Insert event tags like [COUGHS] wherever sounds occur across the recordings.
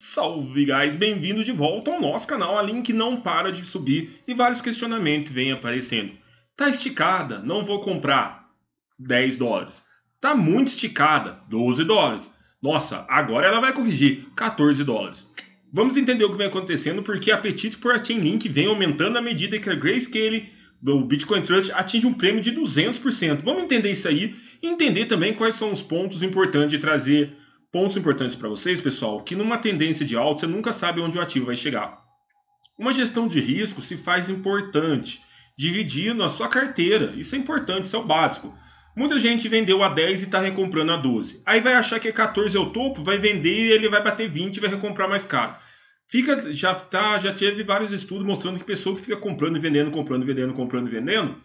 Salve, guys! Bem-vindo de volta ao nosso canal, a link não para de subir e vários questionamentos vêm aparecendo. Tá esticada, não vou comprar, 10 dólares. Tá muito esticada, 12 dólares. Nossa, agora ela vai corrigir, 14 dólares. Vamos entender o que vem acontecendo, porque apetite por a Chainlink vem aumentando à medida que a Grayscale, do Bitcoin Trust, atinge um prêmio de 200%. Vamos entender isso aí e entender também quais são os pontos importantes de trazer pontos importantes para vocês, pessoal, que numa tendência de alta você nunca sabe onde o ativo vai chegar. Uma gestão de risco se faz importante, dividindo a sua carteira. Isso é importante, isso é o básico. Muita gente vendeu a 10 e está recomprando a 12. Aí vai achar que 14 é, é o topo, vai vender e ele vai bater 20 e vai recomprar mais caro. Fica, já, tá, já teve vários estudos mostrando que pessoa que fica comprando e vendendo, comprando e vendendo, comprando e vendendo,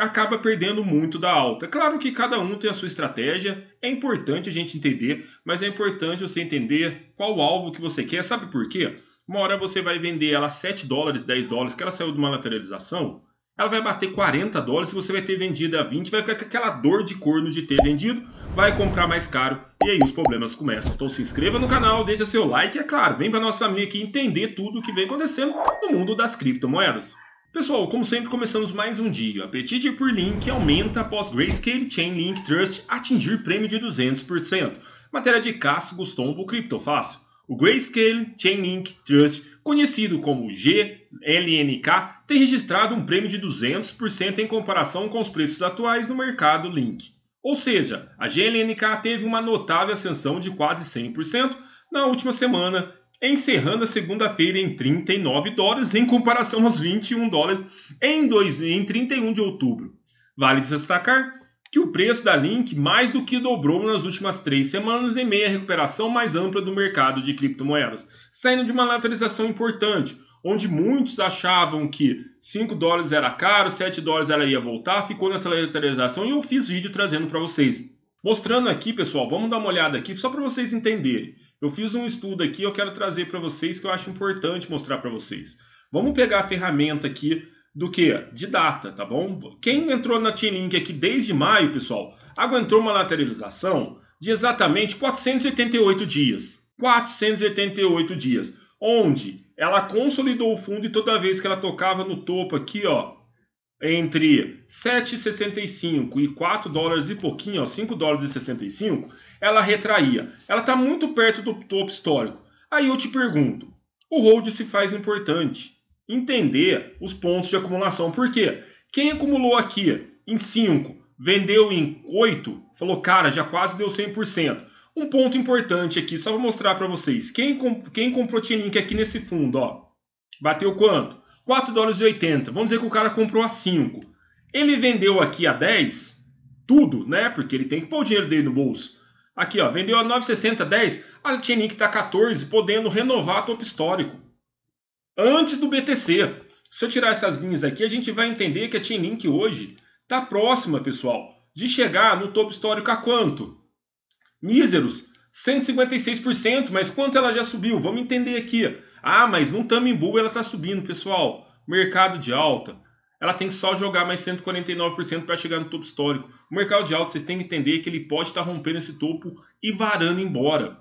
acaba perdendo muito da alta. É claro que cada um tem a sua estratégia, é importante a gente entender, mas é importante você entender qual alvo que você quer, sabe por quê? Uma hora você vai vender ela 7 dólares, 10 dólares, que ela saiu de uma lateralização, ela vai bater 40 dólares, você vai ter vendido a 20, vai ficar com aquela dor de corno de ter vendido, vai comprar mais caro e aí os problemas começam. Então se inscreva no canal, deixa seu like, é claro, vem para nossa amiga aqui entender tudo o que vem acontecendo no mundo das criptomoedas. Pessoal, como sempre, começamos mais um dia. O apetite por Link aumenta após Grayscale Chain Link Trust atingir prêmio de 200%. Matéria de Cássio Gustombo Criptofácil. O Grayscale Chainlink Trust, conhecido como GLNK, tem registrado um prêmio de 200% em comparação com os preços atuais no mercado Link. Ou seja, a GLNK teve uma notável ascensão de quase 100% na última semana encerrando a segunda-feira em 39 dólares em comparação aos 21 dólares em, dois, em 31 de outubro. Vale destacar que o preço da Link mais do que dobrou nas últimas três semanas em meio à recuperação mais ampla do mercado de criptomoedas, saindo de uma lateralização importante, onde muitos achavam que 5 dólares era caro, 7 dólares ela ia voltar, ficou nessa lateralização e eu fiz vídeo trazendo para vocês. Mostrando aqui, pessoal, vamos dar uma olhada aqui só para vocês entenderem. Eu fiz um estudo aqui, eu quero trazer para vocês que eu acho importante mostrar para vocês. Vamos pegar a ferramenta aqui do que? De data, tá bom? Quem entrou na T-Link aqui desde maio, pessoal, aguentou uma lateralização de exatamente 488 dias. 488 dias, onde ela consolidou o fundo e toda vez que ela tocava no topo aqui, ó, entre 7,65 e 4 dólares e pouquinho, ó, 5 dólares e 65, ela retraía. Ela está muito perto do topo histórico. Aí eu te pergunto, o hold se faz importante. Entender os pontos de acumulação. Por quê? Quem acumulou aqui em 5, vendeu em 8, falou, cara, já quase deu 100%. Um ponto importante aqui, só vou mostrar para vocês. Quem, comp quem comprou T-Link aqui nesse fundo, ó, bateu quanto? 4 dólares e 80. Vamos dizer que o cara comprou a 5. Ele vendeu aqui a 10, tudo, né? Porque ele tem que pôr o dinheiro dele no bolso. Aqui, ó, vendeu a 960, 10, a Chainlink está 14, podendo renovar topo histórico. Antes do BTC. Se eu tirar essas linhas aqui, a gente vai entender que a Chainlink hoje está próxima, pessoal, de chegar no topo histórico a quanto? Míseros, 156%, mas quanto ela já subiu? Vamos entender aqui. Ah, mas não estamos em bull, ela está subindo, pessoal. Mercado de alta ela tem que só jogar mais 149% para chegar no topo histórico. O mercado de alta, vocês têm que entender que ele pode estar tá rompendo esse topo e varando embora.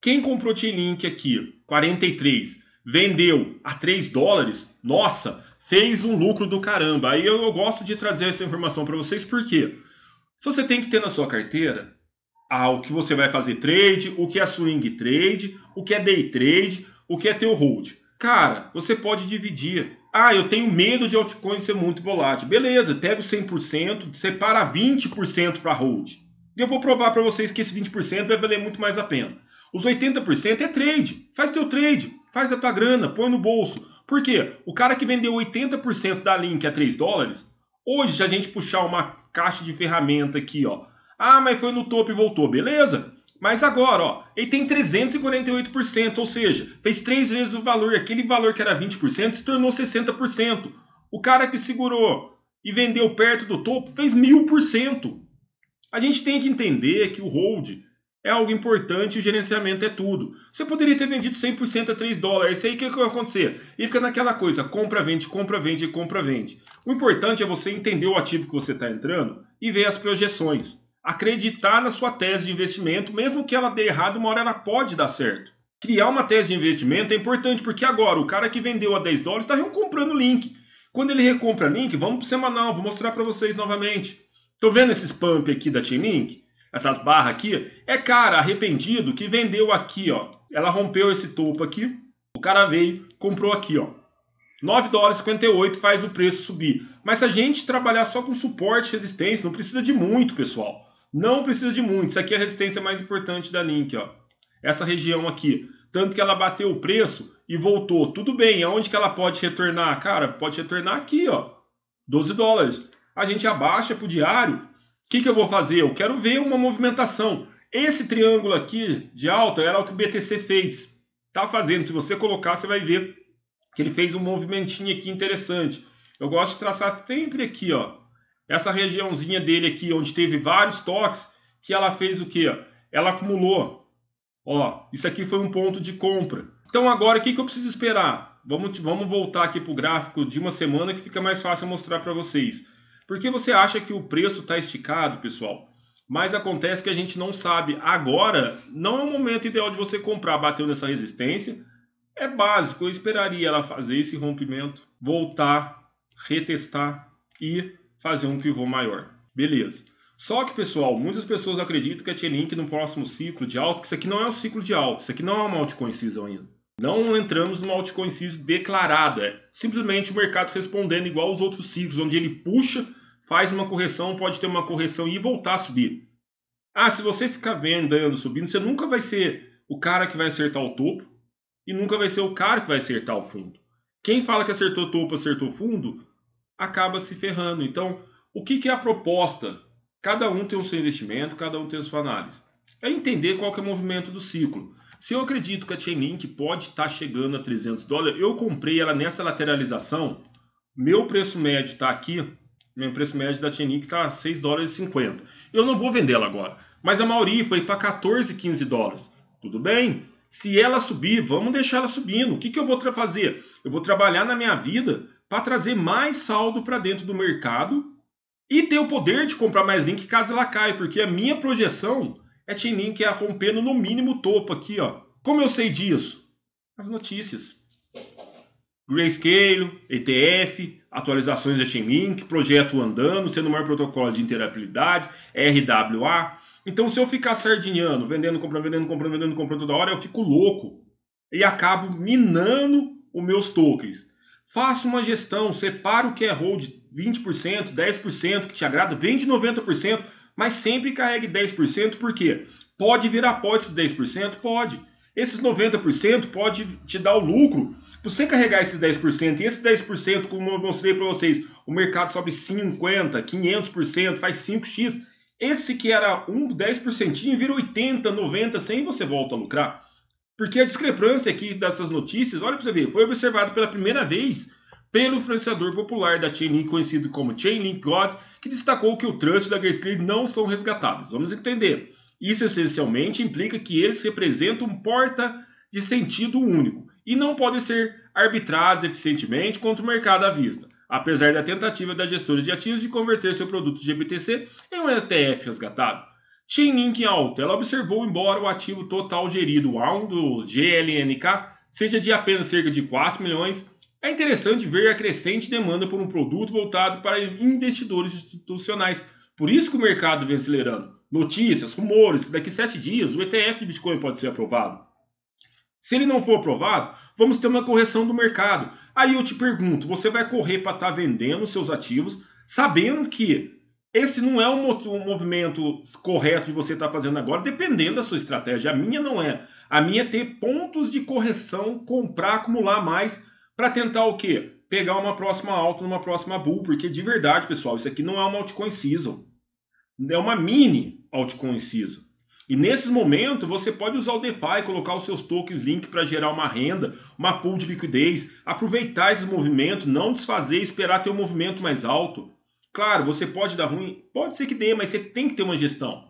Quem comprou T-Link aqui, 43, vendeu a 3 dólares, nossa, fez um lucro do caramba. Aí eu, eu gosto de trazer essa informação para vocês, por se você tem que ter na sua carteira ah, o que você vai fazer trade, o que é swing trade, o que é day trade, o que é teu hold. Cara, você pode dividir ah, eu tenho medo de altcoin ser muito volátil. Beleza, pega o 100%, separa 20% para hold. E eu vou provar para vocês que esse 20% vai valer muito mais a pena. Os 80% é trade. Faz teu trade, faz a tua grana, põe no bolso. Por quê? O cara que vendeu 80% da Link a 3 dólares, hoje se a gente puxar uma caixa de ferramenta aqui, ó. Ah, mas foi no topo e voltou. Beleza? Mas agora, ó, ele tem 348%, ou seja, fez três vezes o valor. Aquele valor que era 20% se tornou 60%. O cara que segurou e vendeu perto do topo fez 1000%. A gente tem que entender que o hold é algo importante e o gerenciamento é tudo. Você poderia ter vendido 100% a 3 dólares. Isso aí o que, que vai acontecer? E fica naquela coisa, compra, vende, compra, vende, compra, vende. O importante é você entender o ativo que você está entrando e ver as projeções acreditar na sua tese de investimento, mesmo que ela dê errado, uma hora ela pode dar certo. Criar uma tese de investimento é importante porque agora o cara que vendeu a 10 dólares está recomprando o link. Quando ele recompra link, vamos para o semanal, vou mostrar para vocês novamente. Estão vendo esses pump aqui da Chainlink? Essas barras aqui? É cara arrependido que vendeu aqui, ó. Ela rompeu esse topo aqui, o cara veio, comprou aqui, ó. 9 dólares 58 faz o preço subir. Mas se a gente trabalhar só com suporte e resistência, não precisa de muito, pessoal. Não precisa de muito. Isso aqui é a resistência mais importante da Link, ó. Essa região aqui. Tanto que ela bateu o preço e voltou. Tudo bem, aonde que ela pode retornar? Cara, pode retornar aqui, ó. 12 dólares. A gente abaixa pro diário. O que, que eu vou fazer? Eu quero ver uma movimentação. Esse triângulo aqui de alta era o que o BTC fez. Tá fazendo. Se você colocar, você vai ver que ele fez um movimentinho aqui interessante. Eu gosto de traçar sempre aqui, ó. Essa regiãozinha dele aqui, onde teve vários toques, que ela fez o quê? Ela acumulou. Ó, isso aqui foi um ponto de compra. Então agora, o que, que eu preciso esperar? Vamos, vamos voltar aqui para o gráfico de uma semana que fica mais fácil mostrar para vocês. Porque você acha que o preço está esticado, pessoal? Mas acontece que a gente não sabe. Agora, não é o momento ideal de você comprar. Bateu nessa resistência. É básico. Eu esperaria ela fazer esse rompimento, voltar, retestar e fazer um pivô maior. Beleza. Só que, pessoal, muitas pessoas acreditam que a Chainlink no próximo ciclo de alta, que isso aqui não é um ciclo de alta, isso aqui não é uma altcoin season ainda. Não entramos numa altcoin season declarada. É simplesmente o mercado respondendo igual aos outros ciclos, onde ele puxa, faz uma correção, pode ter uma correção e voltar a subir. Ah, se você ficar vendo, andando, subindo, você nunca vai ser o cara que vai acertar o topo e nunca vai ser o cara que vai acertar o fundo. Quem fala que acertou topo, acertou fundo, acaba se ferrando. Então, o que, que é a proposta? Cada um tem o seu investimento, cada um tem a sua análise. É entender qual que é o movimento do ciclo. Se eu acredito que a Chainlink pode estar tá chegando a 300 dólares, eu comprei ela nessa lateralização, meu preço médio está aqui, meu preço médio da Chainlink está 6 dólares e 50. Eu não vou vendê-la agora, mas a Mauri foi para 14, 15 dólares. Tudo bem? Se ela subir, vamos deixar ela subindo. O que, que eu vou fazer? Eu vou trabalhar na minha vida para trazer mais saldo para dentro do mercado e ter o poder de comprar mais link caso ela caia, porque a minha projeção é Chainlink é rompendo no mínimo o topo aqui, ó. Como eu sei disso? As notícias. Grayscale, ETF, atualizações da Chainlink, projeto andando, sendo o maior protocolo de interabilidade, RWA. Então, se eu ficar sardinhando, vendendo, comprando, vendendo, comprando, vendendo, comprando toda hora, eu fico louco e acabo minando os meus tokens. Faça uma gestão, separa o que é hold 20%, 10% que te agrada, vende 90%, mas sempre carregue 10%, porque pode virar pode de 10%? Pode. Esses 90% pode te dar o lucro. Você carregar esses 10%, e esses 10%, como eu mostrei para vocês, o mercado sobe 50%, 500%, faz 5x. Esse que era um 10% vira 80, 90, 100, você volta a lucrar. Porque a discrepância aqui dessas notícias, olha para você ver, foi observado pela primeira vez pelo influenciador popular da Chainlink, conhecido como Chainlink God, que destacou que o trust da Grayscale não são resgatáveis. Vamos entender. Isso essencialmente implica que eles representam um porta de sentido único e não podem ser arbitrados eficientemente contra o mercado à vista, apesar da tentativa da gestora de ativos de converter seu produto de BTC em um ETF resgatável. Chainlink em alta. Ela observou, embora o ativo total gerido AUN do GLNK seja de apenas cerca de 4 milhões, é interessante ver a crescente demanda por um produto voltado para investidores institucionais. Por isso que o mercado vem acelerando. Notícias, rumores que daqui a 7 dias o ETF de Bitcoin pode ser aprovado. Se ele não for aprovado, vamos ter uma correção do mercado. Aí eu te pergunto, você vai correr para estar tá vendendo seus ativos, sabendo que esse não é um, movimento correto de você estar tá fazendo agora, dependendo da sua estratégia. A minha não é. A minha é ter pontos de correção, comprar, acumular mais, para tentar o quê? Pegar uma próxima alta, numa próxima bull, porque de verdade, pessoal, isso aqui não é uma altcoin season. É uma mini altcoin season. E nesses momentos você pode usar o DeFi, colocar os seus tokens link para gerar uma renda, uma pool de liquidez, aproveitar esse movimento, não desfazer, esperar ter um movimento mais alto. Claro, você pode dar ruim, pode ser que dê, mas você tem que ter uma gestão.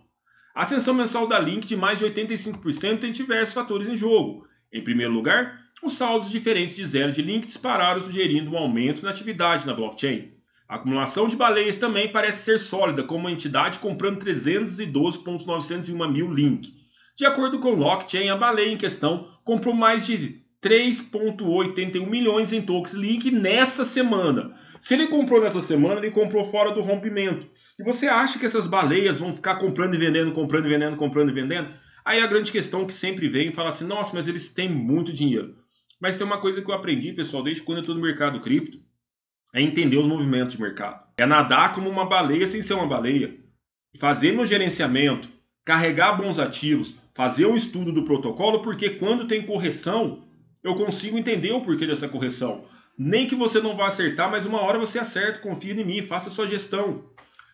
A ascensão mensal da Link de mais de 85% tem diversos fatores em jogo. Em primeiro lugar, os saldos diferentes de zero de Link dispararam sugerindo um aumento na atividade na blockchain. A acumulação de baleias também parece ser sólida, com uma entidade comprando 312.901 mil Link. De acordo com o blockchain, a baleia em questão comprou mais de 3,81 milhões em tokens Link nessa semana, se ele comprou nessa semana, ele comprou fora do rompimento. E você acha que essas baleias vão ficar comprando e vendendo, comprando e vendendo, comprando e vendendo? Aí a grande questão que sempre vem e fala assim: nossa, mas eles têm muito dinheiro. Mas tem uma coisa que eu aprendi, pessoal, desde quando eu estou no mercado cripto, é entender os movimentos de mercado. É nadar como uma baleia sem ser uma baleia. Fazer meu gerenciamento, carregar bons ativos, fazer o estudo do protocolo, porque quando tem correção, eu consigo entender o porquê dessa correção. Nem que você não vá acertar, mas uma hora você acerta, confia em mim, faça sua gestão.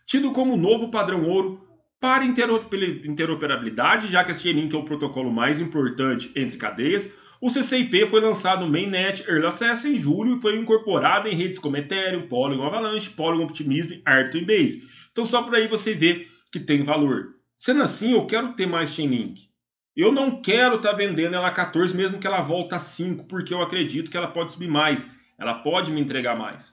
Tido como novo padrão ouro para interoperabilidade, já que esse Chainlink link é o protocolo mais importante entre cadeias, o CCIP foi lançado no Mainnet Early Access em julho e foi incorporado em redes como Ethereum, Polygon Avalanche, Polygon Optimism, Arbitrum e Base. Então só por aí você vê que tem valor. Sendo assim, eu quero ter mais Chainlink. Eu não quero estar tá vendendo ela a 14 mesmo que ela volte a 5, porque eu acredito que ela pode subir mais. Ela pode me entregar mais.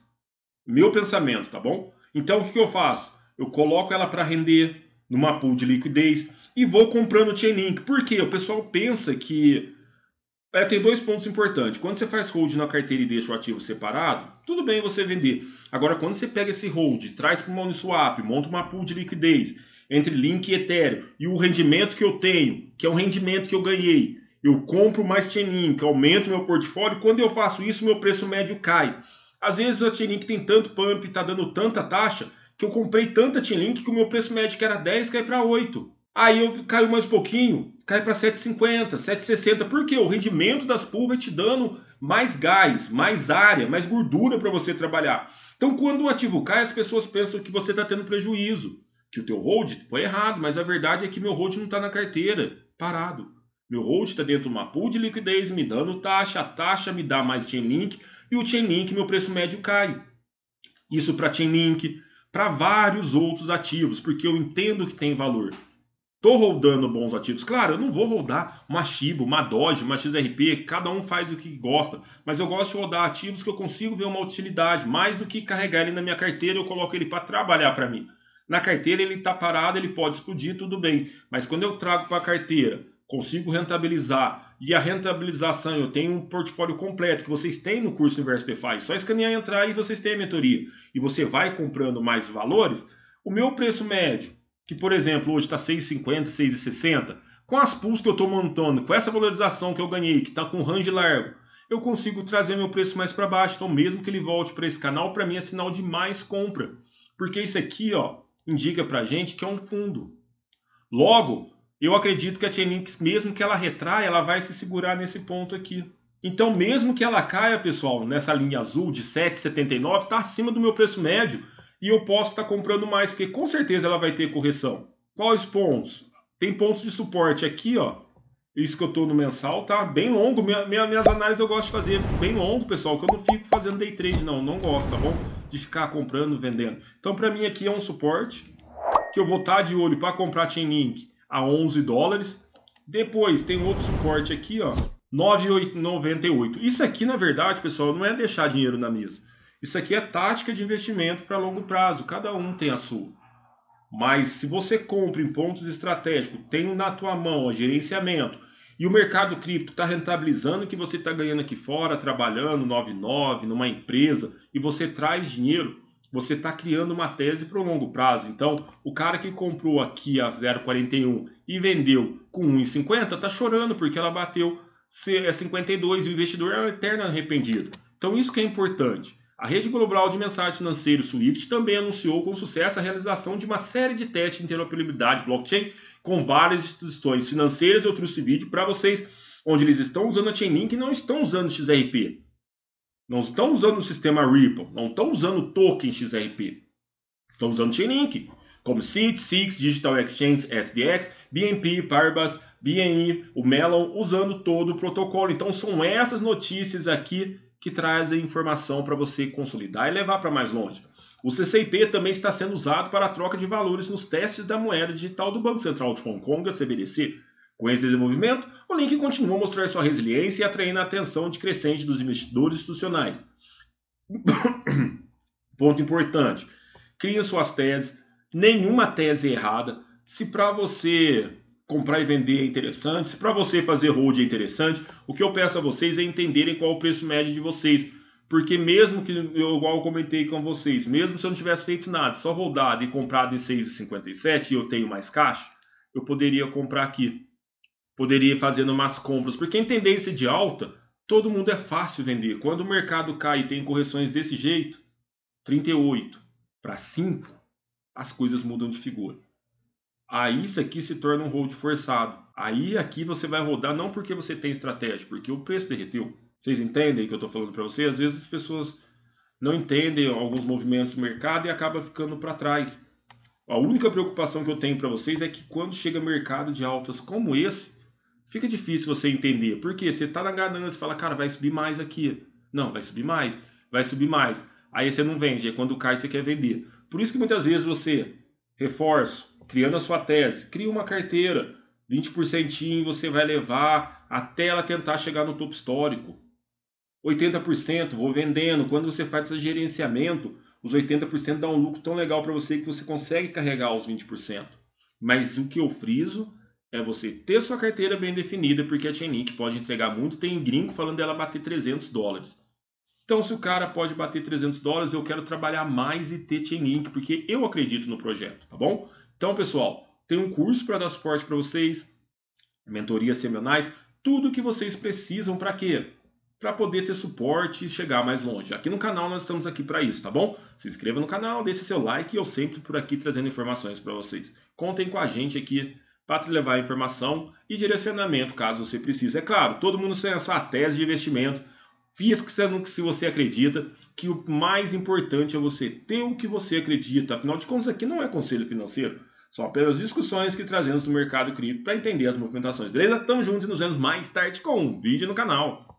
Meu pensamento, tá bom? Então o que, eu faço? Eu coloco ela para render numa pool de liquidez e vou comprando Chainlink. Por quê? O pessoal pensa que é, tem dois pontos importantes. Quando você faz hold na carteira e deixa o ativo separado, tudo bem você vender. Agora, quando você pega esse hold, traz para o Uniswap, monta uma pool de liquidez entre Link e Ethereum e o rendimento que eu tenho, que é um rendimento que eu ganhei, eu compro mais que aumento meu portfólio. Quando eu faço isso, meu preço médio cai. Às vezes a Chainlink tem tanto pump, está dando tanta taxa, que eu comprei tanta Chainlink que o meu preço médio que era 10 cai para 8. Aí eu caio mais um pouquinho, cai para 7,50, 7,60. Por quê? O rendimento das pulvas vai te dando mais gás, mais área, mais gordura para você trabalhar. Então, quando o ativo cai, as pessoas pensam que você está tendo prejuízo, que o teu hold foi errado, mas a verdade é que meu hold não está na carteira, parado. Meu hold está dentro de uma pool de liquidez, me dando taxa, a taxa me dá mais Chainlink e o Chainlink, meu preço médio cai. Isso para Chainlink, para vários outros ativos, porque eu entendo que tem valor. Estou rodando bons ativos. Claro, eu não vou rodar uma Shiba, uma Doge, uma XRP, cada um faz o que gosta. Mas eu gosto de rodar ativos que eu consigo ver uma utilidade, mais do que carregar ele na minha carteira, eu coloco ele para trabalhar para mim. Na carteira ele está parado, ele pode explodir, tudo bem. Mas quando eu trago para a carteira, consigo rentabilizar e a rentabilização eu tenho um portfólio completo que vocês têm no curso Universo Defy, só escanear entrar e vocês têm a mentoria e você vai comprando mais valores, o meu preço médio, que por exemplo hoje está 6,50, 6,60, com as pools que eu estou montando, com essa valorização que eu ganhei, que está com range largo, eu consigo trazer meu preço mais para baixo. Então, mesmo que ele volte para esse canal, para mim é sinal de mais compra. Porque isso aqui ó, indica para gente que é um fundo. Logo, eu acredito que a Chainlink, mesmo que ela retraia, ela vai se segurar nesse ponto aqui. Então, mesmo que ela caia, pessoal, nessa linha azul de 7,79, está acima do meu preço médio e eu posso estar tá comprando mais, porque com certeza ela vai ter correção. Quais pontos? Tem pontos de suporte aqui, ó. Isso que eu estou no mensal, tá? Bem longo. Minha, minha, minhas análises eu gosto de fazer bem longo, pessoal, que eu não fico fazendo day trade, não. Não gosto, tá bom? De ficar comprando, vendendo. Então, para mim, aqui é um suporte que eu vou estar tá de olho para comprar Chainlink a 11 dólares. Depois tem outro suporte aqui, ó, 9,98. Isso aqui, na verdade, pessoal, não é deixar dinheiro na mesa. Isso aqui é tática de investimento para longo prazo. Cada um tem a sua. Mas se você compra em pontos estratégicos, tem na tua mão o gerenciamento e o mercado cripto está rentabilizando que você está ganhando aqui fora, trabalhando 99 numa empresa e você traz dinheiro, você está criando uma tese para o longo prazo. Então, o cara que comprou aqui a 0,41 e vendeu com 1,50 está chorando porque ela bateu 52 é e o investidor é um eterno arrependido. Então, isso que é importante. A rede global de mensagens financeiras Swift também anunciou com sucesso a realização de uma série de testes de interoperabilidade blockchain com várias instituições financeiras. Eu trouxe vídeo para vocês onde eles estão usando a Chainlink e não estão usando XRP. Não estão usando o sistema Ripple, não estão usando token XRP. Estão usando Chainlink, como SIT, SIX, Digital Exchange, SDX, BNP, Paribas, BNI, o Melon, usando todo o protocolo. Então são essas notícias aqui que trazem informação para você consolidar e levar para mais longe. O CCIP também está sendo usado para a troca de valores nos testes da moeda digital do Banco Central de Hong Kong, a CBDC. Com esse desenvolvimento, o link continua a mostrar sua resiliência e atraindo a atenção de crescente dos investidores institucionais. [COUGHS] Ponto importante: cria suas teses, nenhuma tese é errada. Se para você comprar e vender é interessante, se para você fazer hold é interessante, o que eu peço a vocês é entenderem qual é o preço médio de vocês. Porque mesmo que eu igual eu comentei com vocês, mesmo se eu não tivesse feito nada, só rodado e comprado em 6,57 e eu tenho mais caixa, eu poderia comprar aqui poderia ir fazendo umas compras, porque em tendência de alta, todo mundo é fácil vender. Quando o mercado cai e tem correções desse jeito, 38 para 5, as coisas mudam de figura. Aí isso aqui se torna um hold forçado. Aí aqui você vai rodar não porque você tem estratégia, porque o preço derreteu. Vocês entendem o que eu estou falando para vocês? Às vezes as pessoas não entendem alguns movimentos do mercado e acaba ficando para trás. A única preocupação que eu tenho para vocês é que quando chega mercado de altas como esse, fica difícil você entender. Porque você tá na ganância, fala, cara, vai subir mais aqui. Não, vai subir mais, vai subir mais. Aí você não vende, é quando cai você quer vender. Por isso que muitas vezes você, reforço, criando a sua tese, cria uma carteira, 20% você vai levar até ela tentar chegar no topo histórico. 80% vou vendendo. Quando você faz esse gerenciamento, os 80% dá um lucro tão legal para você que você consegue carregar os 20%. Mas o que eu friso é você ter sua carteira bem definida, porque a Chainlink pode entregar muito. Tem gringo falando dela bater 300 dólares. Então, se o cara pode bater 300 dólares, eu quero trabalhar mais e ter Chainlink, porque eu acredito no projeto, tá bom? Então, pessoal, tem um curso para dar suporte para vocês, mentorias semanais, tudo o que vocês precisam para quê? Para poder ter suporte e chegar mais longe. Aqui no canal nós estamos aqui para isso, tá bom? Se inscreva no canal, deixe seu like e eu sempre por aqui trazendo informações para vocês. Contem com a gente aqui para te levar informação e direcionamento, caso você precise. É claro, todo mundo tem a sua tese de investimento, Fiz que se você acredita que o mais importante é você ter o que você acredita. Afinal de contas, aqui não é conselho financeiro. São apenas discussões que trazemos no mercado cripto para entender as movimentações. Beleza? Tamo junto e nos vemos mais tarde com um vídeo no canal.